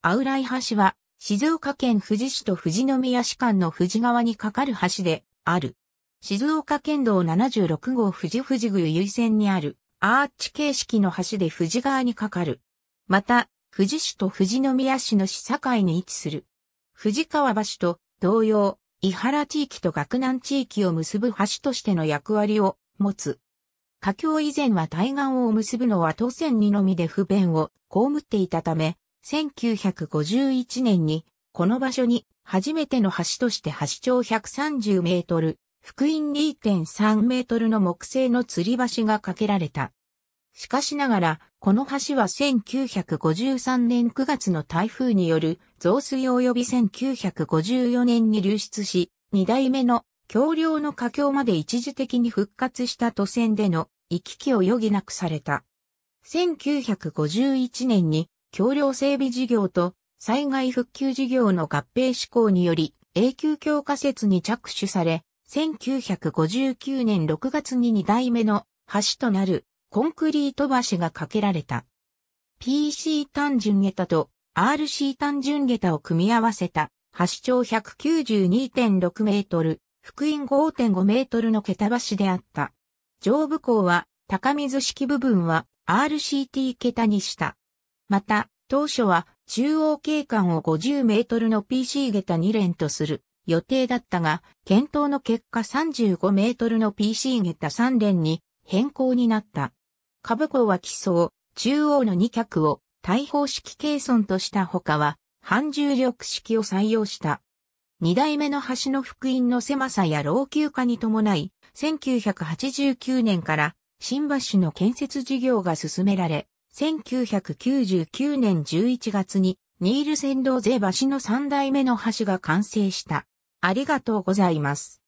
アウライ橋は、静岡県富士市と富士宮市間の富士川に架かる橋である。静岡県道76号富士富士宮由線にあるアーチ形式の橋で富士川に架かる。また、富士市と富士宮市の市境に位置する。富士川橋と同様、伊原地域と学南地域を結ぶ橋としての役割を持つ。架橋以前は対岸を結ぶのは当線にのみで不便を被っていたため、1951年に、この場所に初めての橋として橋長130メートル、福音2.3メートルの木製の吊り橋が架けられた。しかしながら、この橋は1953年9月の台風による増水及び1954年に流出し、2代目の橋梁の架橋まで一時的に復活した都線での行き来を余儀なくされた。1951年に橋梁整備事業と災害復旧事業の合併施行により、永久強化説に着手され、1959年6月に2代目の橋となるコンクリート橋が架けられた。PC 単純下駄と RC 単純下駄を組み合わせた橋長192.6メートル、福音5.5メートルの桁橋であった。上部港は高水式部分は RCT 桁にした。また、当初は中央景観を50メートルの PC 下駄2連とする予定だったが、検討の結果35メートルの PC 下駄3連に変更になった。株高は基礎、中央の2脚を大砲式計算としたほかは、半重力式を採用した。二代目の橋の福音の狭さや老朽化に伴い、1989年から新橋の建設事業が進められ、1999年11月にニールセンドーゼ橋の3代目の橋が完成した。ありがとうございます。